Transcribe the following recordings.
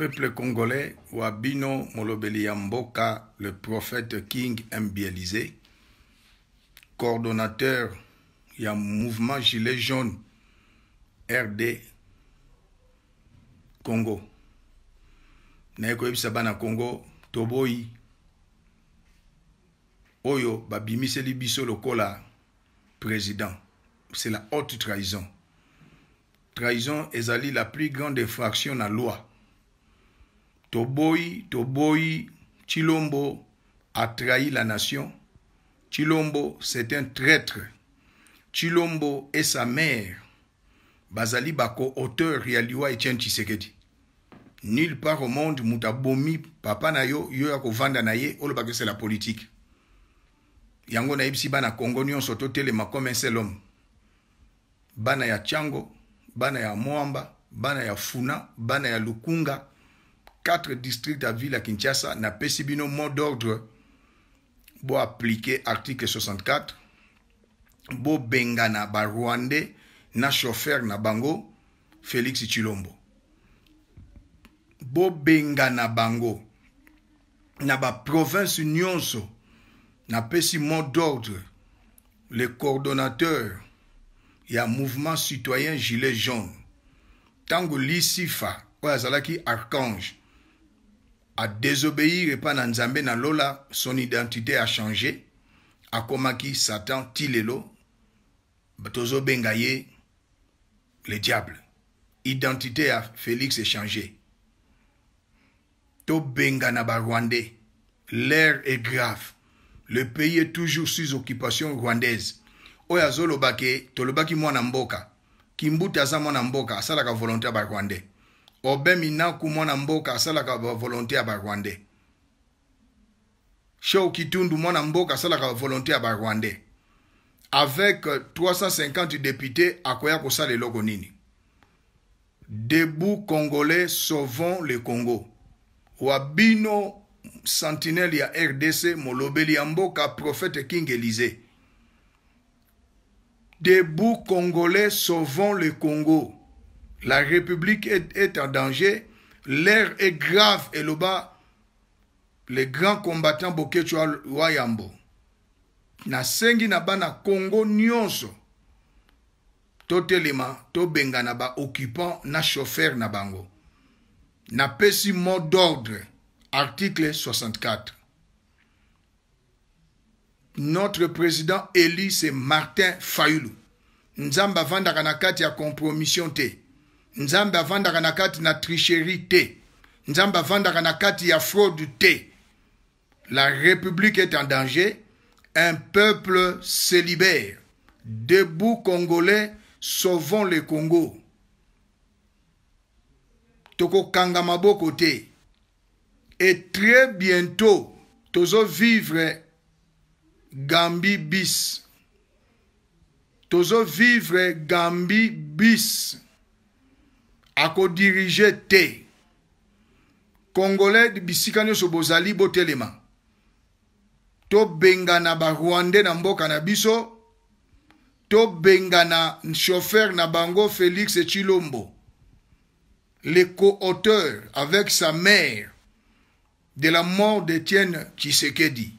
peuple congolais Wabino molobeli le prophète King Mbielize, coordonnateur du mouvement gilet jaune RD Congo Nous avons Congo Toboi, oyo babimiseli biso Kola, président c'est la haute trahison trahison ezali la plus grande infraction la loi toboyi toboyi chilombo a trahi la nation chilombo c'est un traître chilombo et sa mère bazali bako-auteur ya liwa etienne tshisekedi nulle part au monde moto abomi papa na yo yo ya kovanda na ye olobaka esela politike yango nayebisi bana kongo nyonso totelema comme un seul homme bana ya tiango bana ya mwamba bana ya funa bana ya lukunga quatre districts ya ville ya kinshasa napesi bino mot d'ordre boaplike article 64 bobengana barwandais na chauffeur na bango félix chilombo bobengana bango na baprovince nyonso napesi mot d'ordre le coordonnateur ya mouvement citoyen gilet jaune ntango lisifa oyo azalaki archange à désobéir et pas nzambe na lola son identité a changé komaki satan Tilelo, Tozo Bengaye, le diable identité à félix benga naba rwandais. l'air est grave le pays est toujours sous occupation rwandaise Oya Zolobake, tolobaki mwana mboka kimbuta za mwana mboka asalaka volonté ya rwandaise. obemi naku mwana mboka asalaka bavolonté ya barwandais sheo kitundu mwana mboka asalaka bavolonté ya barwandais avec 350 députés akoya kosala eloko nini debout congolais sauvons le congo wa bino sentinelle ya rdc molobeli ya mboka prophète king élysée debout congolais sauvons le congo La République est, est en danger. L'air est grave. Et le bas, les grands combattants Bokechua Wayambo. nasengi na bana kongo nyonso totelema tobenga na baoccupant na chauffeur na bango napesi mot d'ordre article 64 notre président éli se martin fayulu nzambe avandaka na kati ya compromission te nzambe avandaka na kati na tricherie te nzambe avandaka na kati ya fraude te la république est en danger un peuple se libère debout congolais sauvons le congo tokokanga maboko te et très bientôt tozovivre gambi bis tozovivre gambi bis akodirige te congolais bisika nyonso bozali botelema tobengana barwandais na mboka na biso tobengana chauffeur na bango félix chilombo le co-auteur avec sa mère de la mort d'etienne tshisekedi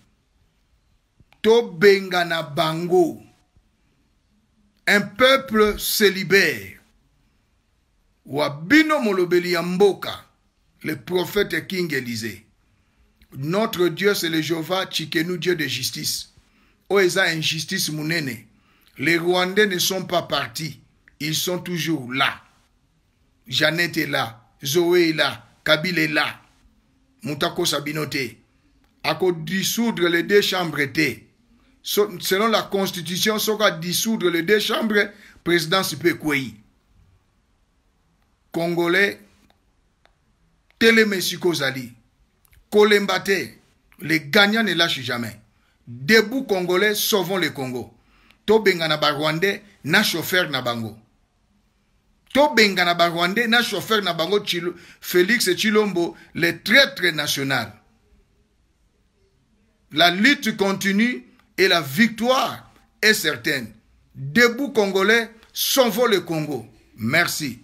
tobengana bango un peuple se libère Wabino molobeli le prophète king Élisée. notre dieu c'est le Jehovah, tshikenu dieu de justice Oeza, oh, injustice mounene. les rwandais ne sont pas partis ils sont toujours là jeannette est là zoé est là Kabil est là Moutako sabinote. à dissoudre les deux chambres selon la constitution soka dissoudre les deux chambres président peut congolais Télémé Sikozali, Kolembate, les gagnants ne lâchent jamais. Debout congolais, sauvons le Congo. Tobenga na Rwandais, na chauffeur na bango. Tobenga na Rwandais, na chauffeur bango Chilo, Félix Chilombo, les traîtres nationaux. La lutte continue et la victoire est certaine. Debout congolais, sauvons le Congo. Merci.